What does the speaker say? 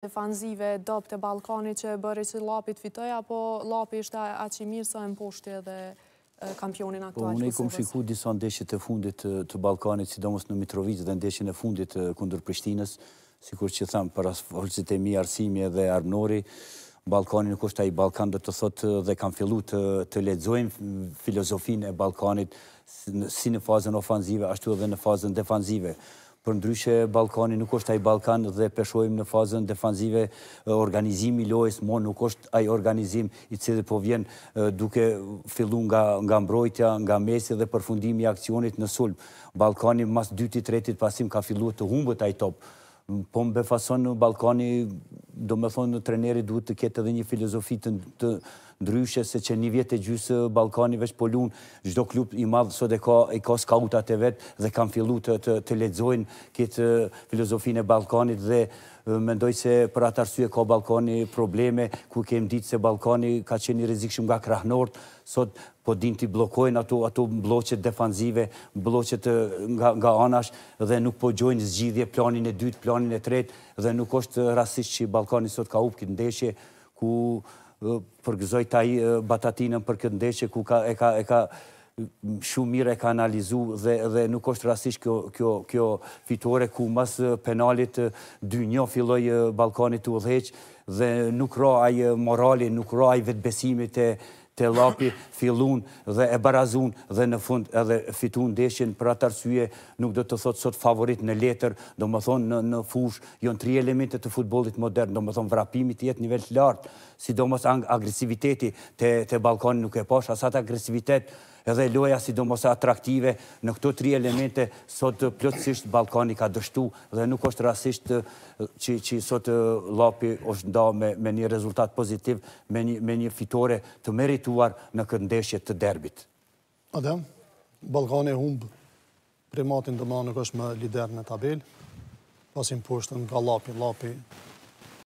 të fanzive dopë të Balkani që bërë që lapit fitoj, apo lapi ishte a i mirë sa e më pushtje dhe kampionin aktual. Po, unë i kom shiku disa ndeshjit të fundit të Balkanit, sidomos në Mitrovicë dhe ndeshjit e fundit të kundur Prishtinës, si kur që thamë për asë e mi arsimi edhe armënori, Balkani nuk është ai Balkan dhe të thotë dhe kam fillu të ledzojmë filozofinë e Balkanit si në fazën ofanzive, ashtu edhe në fazën defanzive për ndryshe Balkani nuk është ai Balkan dhe peshojmë në fazën defanzive organizimi lojës mo nuk është ai organizim i cili po vjen duke fillu nga, nga mbrojtja, nga mesi dhe përfundimi i akcionit në sulm. Balkani mas 2-3 pasim ka fillu të humbët ai top. Po më befason në Balkani do me thonë në treneri duhet të ketë edhe një filozofi të, të ndryshe, se që një vjetë e gjysë Balkani vesh po gjdo klub i madhë sot e ka, e ka skautat e vetë dhe kam fillu të, të, të ledzojnë këtë filozofi në Balkanit dhe mendoj se për atë arsye ka Balkani probleme, ku kem ditë se Balkani ka qenë një shumë nga krahënort, sot po din të blokojnë ato, ato bloqet defanzive, bloqet nga, nga anash, dhe nuk po gjojnë zgjidhje planin e dytë, planin e tretë, dhe nuk është rasisht që Balkani balkanin sot ka upë këtë ndeshje, ku përgëzoj taj batatinën për këtë ndeshje, ku e ka shumë mirë e ka analizu dhe nuk është rastisht kjo fitore, ku mas penalit dy njo filloj balkanit u dheqë dhe nuk roaj moralin, nuk roaj vetbesimit të lapi fillun dhe e barazun dhe në fund edhe fitun deshin për atë arsye nuk do të thot sot favorit në letër, do më thonë në, në fush, jonë tri elemente të futbolit modern, do më thonë vrapimit jetë nivel të lartë, si do agresiviteti të, të nuk e posh, asat agresivitet edhe loja sidomos atraktive në këto tri elemente, sot plëtsisht Balkani ka dështu dhe nuk është rasisht që sot Lopi është nda me një rezultat pozitiv, me një fitore të merituar në këndeshje të derbit. Adem, Balkani humbë primatin dëma nuk është më lider në tabel, pasin përshëtën nga Lopi, Lopi